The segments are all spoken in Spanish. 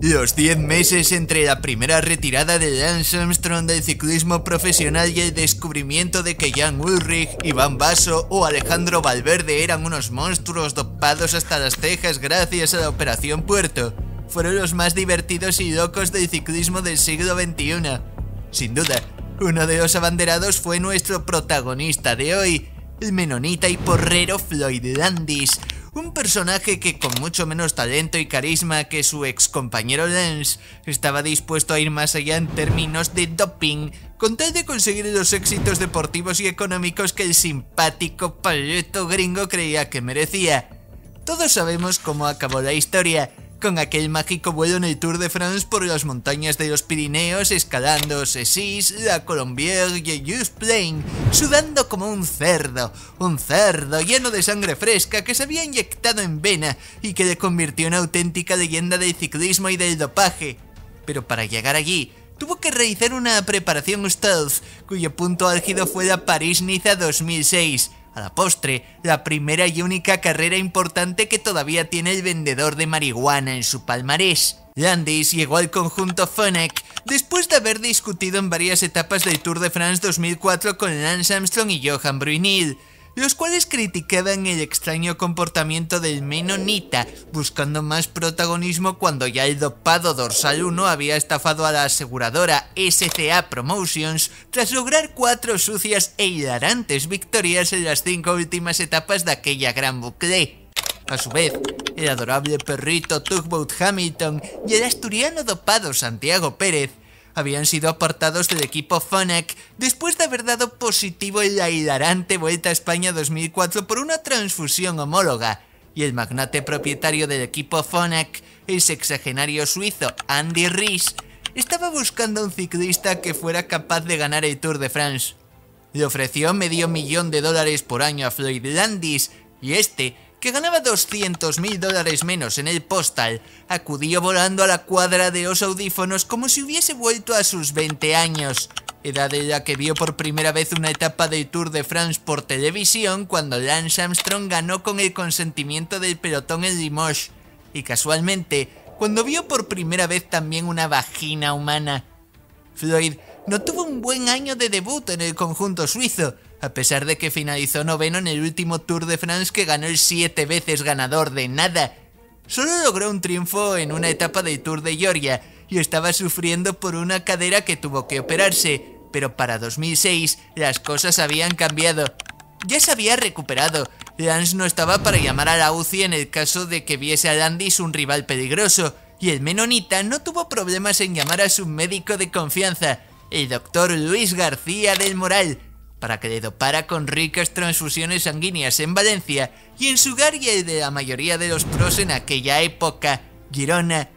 Los 10 meses entre la primera retirada de Lance Armstrong del ciclismo profesional y el descubrimiento de que Jan Ulrich, Iván Basso o Alejandro Valverde eran unos monstruos dopados hasta las cejas gracias a la Operación Puerto, fueron los más divertidos y locos del ciclismo del siglo XXI. Sin duda, uno de los abanderados fue nuestro protagonista de hoy, el menonita y porrero Floyd Landis, un personaje que con mucho menos talento y carisma que su ex compañero Lance estaba dispuesto a ir más allá en términos de doping con tal de conseguir los éxitos deportivos y económicos que el simpático paleto gringo creía que merecía. Todos sabemos cómo acabó la historia, con aquel mágico vuelo en el Tour de France por las montañas de los Pirineos, escalando Sesis, la Colombier y el Plain, sudando como un cerdo, un cerdo lleno de sangre fresca que se había inyectado en vena y que le convirtió en auténtica leyenda del ciclismo y del dopaje. Pero para llegar allí, tuvo que realizar una preparación stealth, cuyo punto álgido fue la París-Niza 2006, la postre, la primera y única carrera importante que todavía tiene el vendedor de marihuana en su palmarés. Landis llegó al conjunto Fennec después de haber discutido en varias etapas del Tour de France 2004 con Lance Armstrong y Johan Bruyneel los cuales criticaban el extraño comportamiento del menonita, buscando más protagonismo cuando ya el dopado dorsal 1 había estafado a la aseguradora SCA Promotions tras lograr cuatro sucias e hilarantes victorias en las cinco últimas etapas de aquella gran bucle. A su vez, el adorable perrito Tugboat Hamilton y el asturiano dopado Santiago Pérez habían sido aportados del equipo Phonak después de haber dado positivo en la hilarante Vuelta a España 2004 por una transfusión homóloga, y el magnate propietario del equipo Phonak el sexagenario suizo Andy Ries, estaba buscando un ciclista que fuera capaz de ganar el Tour de France. Le ofreció medio millón de dólares por año a Floyd Landis y este que ganaba 200 mil dólares menos en el postal, acudió volando a la cuadra de los audífonos como si hubiese vuelto a sus 20 años, edad en la que vio por primera vez una etapa del Tour de France por televisión cuando Lance Armstrong ganó con el consentimiento del pelotón en Limoges, y casualmente, cuando vio por primera vez también una vagina humana. Floyd no tuvo un buen año de debut en el conjunto suizo, a pesar de que finalizó noveno en el último Tour de France que ganó el siete veces ganador de nada. Solo logró un triunfo en una etapa del Tour de Georgia y estaba sufriendo por una cadera que tuvo que operarse, pero para 2006 las cosas habían cambiado. Ya se había recuperado. Lance no estaba para llamar a la UCI en el caso de que viese a Landis un rival peligroso, y el menonita no tuvo problemas en llamar a su médico de confianza, el doctor Luis García del Moral, para que le dopara con ricas transfusiones sanguíneas en Valencia y en su y de la mayoría de los pros en aquella época, Girona.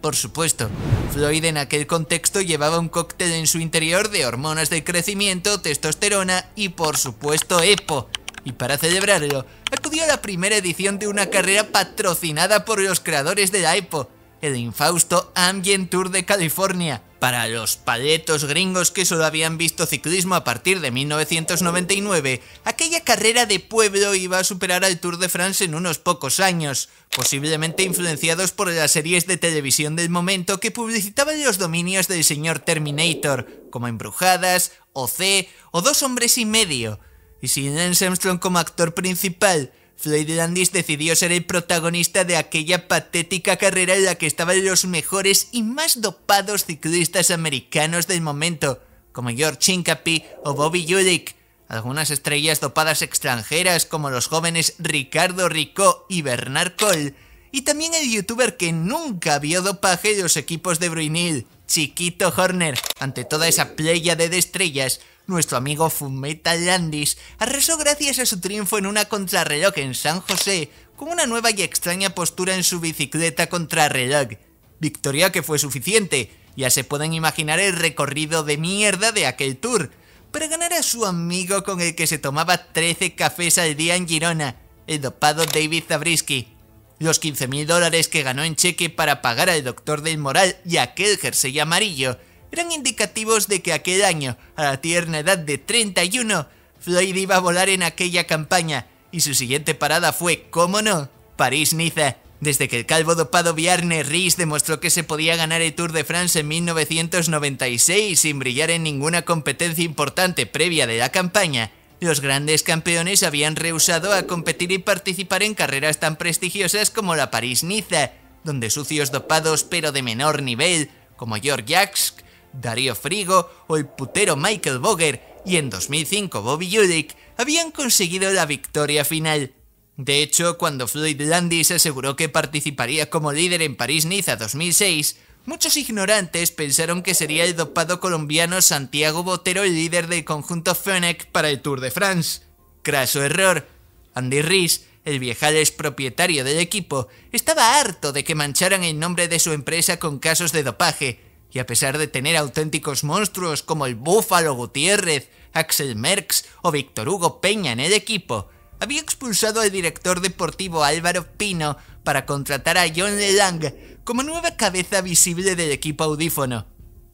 Por supuesto, Floyd en aquel contexto llevaba un cóctel en su interior de hormonas de crecimiento, testosterona y por supuesto EPO. Y para celebrarlo, acudió a la primera edición de una carrera patrocinada por los creadores de la EPO, el infausto Ambient Tour de California, para los paletos gringos que solo habían visto ciclismo a partir de 1999, aquella carrera de pueblo iba a superar al Tour de France en unos pocos años, posiblemente influenciados por las series de televisión del momento que publicitaban los dominios del señor Terminator, como Embrujadas, C o Dos Hombres y Medio, y sin Lance Armstrong como actor principal, Floyd Landis decidió ser el protagonista de aquella patética carrera en la que estaban los mejores y más dopados ciclistas americanos del momento, como George Hincapie o Bobby Julich, algunas estrellas dopadas extranjeras como los jóvenes Ricardo Ricó y Bernard Cole, y también el youtuber que nunca vio dopaje en los equipos de Bruinil, Chiquito Horner. Ante toda esa playa de estrellas, nuestro amigo Fumeta Landis arrasó gracias a su triunfo en una contrarreloj en San José con una nueva y extraña postura en su bicicleta contrarreloj. Victoria que fue suficiente, ya se pueden imaginar el recorrido de mierda de aquel tour, para ganar a su amigo con el que se tomaba 13 cafés al día en Girona, el dopado David Zabriskie los 15.000 dólares que ganó en cheque para pagar al doctor del moral y aquel jersey amarillo, eran indicativos de que aquel año, a la tierna edad de 31, Floyd iba a volar en aquella campaña y su siguiente parada fue, cómo no, París-Niza. Desde que el calvo dopado Bjarne Ries demostró que se podía ganar el Tour de France en 1996 sin brillar en ninguna competencia importante previa de la campaña, los grandes campeones habían rehusado a competir y participar en carreras tan prestigiosas como la París-Niza, donde sucios dopados pero de menor nivel, como George Jacques, Darío Frigo o el putero Michael Boger y en 2005 Bobby Judick habían conseguido la victoria final. De hecho, cuando Floyd Landis aseguró que participaría como líder en París-Niza 2006, muchos ignorantes pensaron que sería el dopado colombiano Santiago Botero el líder del conjunto Fennec para el Tour de France. Craso error. Andy Rees, el viejales propietario del equipo, estaba harto de que mancharan el nombre de su empresa con casos de dopaje y a pesar de tener auténticos monstruos como el Búfalo Gutiérrez, Axel Merckx o Víctor Hugo Peña en el equipo, había expulsado al director deportivo Álvaro Pino para contratar a John Lelang como nueva cabeza visible del equipo audífono.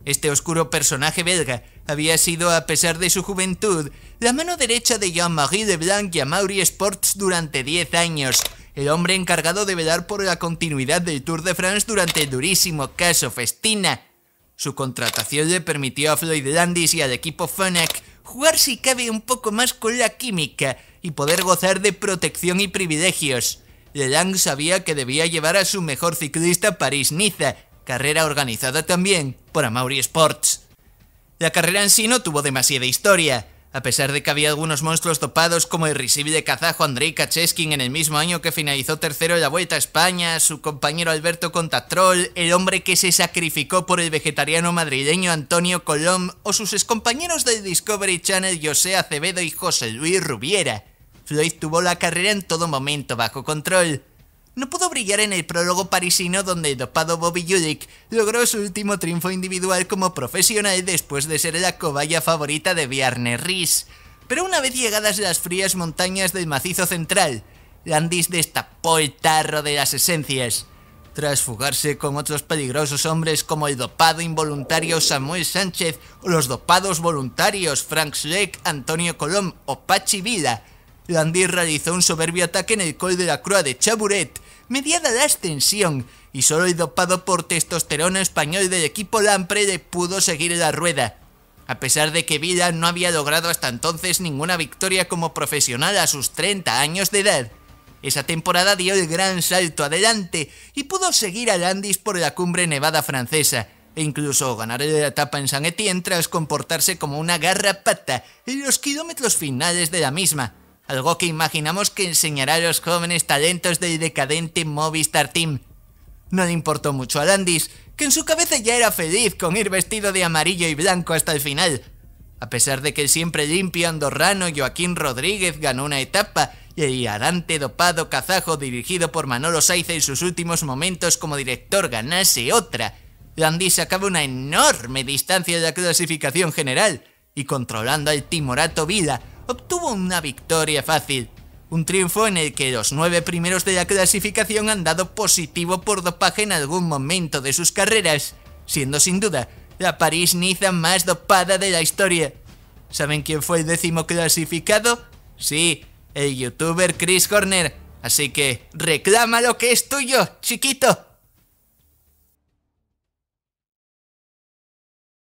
Este oscuro personaje belga había sido, a pesar de su juventud, la mano derecha de Jean-Marie Leblanc y Amaury Sports durante 10 años, el hombre encargado de velar por la continuidad del Tour de France durante el durísimo caso Festina, su contratación le permitió a Floyd Landis y al equipo Fanac jugar si cabe un poco más con la química y poder gozar de protección y privilegios. Lang sabía que debía llevar a su mejor ciclista París-Niza, carrera organizada también por Amaury Sports. La carrera en sí no tuvo demasiada historia, a pesar de que había algunos monstruos topados como el risible kazajo Andrei Kacheskin en el mismo año que finalizó tercero en la Vuelta a España, su compañero Alberto Contatrol, el hombre que se sacrificó por el vegetariano madrileño Antonio Colom o sus excompañeros del Discovery Channel José Acevedo y José Luis Rubiera, Floyd tuvo la carrera en todo momento bajo control no pudo brillar en el prólogo parisino donde el dopado Bobby Judic logró su último triunfo individual como profesional después de ser la cobaya favorita de Bjarne Ries. Pero una vez llegadas las frías montañas del macizo central, Landis destapó el tarro de las esencias. Tras fugarse con otros peligrosos hombres como el dopado involuntario Samuel Sánchez o los dopados voluntarios Frank Schleck, Antonio Colom o Pachi Vila, Landis realizó un soberbio ataque en el Col de la crua de Chaburet mediada la ascensión y solo dopado por testosterona español del equipo Lampre, pudo seguir la rueda. A pesar de que Vila no había logrado hasta entonces ninguna victoria como profesional a sus 30 años de edad, esa temporada dio el gran salto adelante y pudo seguir a Landis por la cumbre nevada francesa, e incluso ganar la etapa en San Etienne tras comportarse como una garrapata en los kilómetros finales de la misma algo que imaginamos que enseñará a los jóvenes talentos del decadente Movistar Team. No le importó mucho a Landis, que en su cabeza ya era feliz con ir vestido de amarillo y blanco hasta el final. A pesar de que el siempre limpio andorrano Joaquín Rodríguez ganó una etapa y el hilarante dopado kazajo dirigido por Manolo Saiza en sus últimos momentos como director ganase otra, Landis sacaba una enorme distancia de la clasificación general y controlando al timorato Vila obtuvo una victoria fácil. Un triunfo en el que los nueve primeros de la clasificación han dado positivo por dopaje en algún momento de sus carreras, siendo sin duda la París-Niza más dopada de la historia. ¿Saben quién fue el décimo clasificado? Sí, el youtuber Chris Horner. Así que reclama lo que es tuyo, chiquito.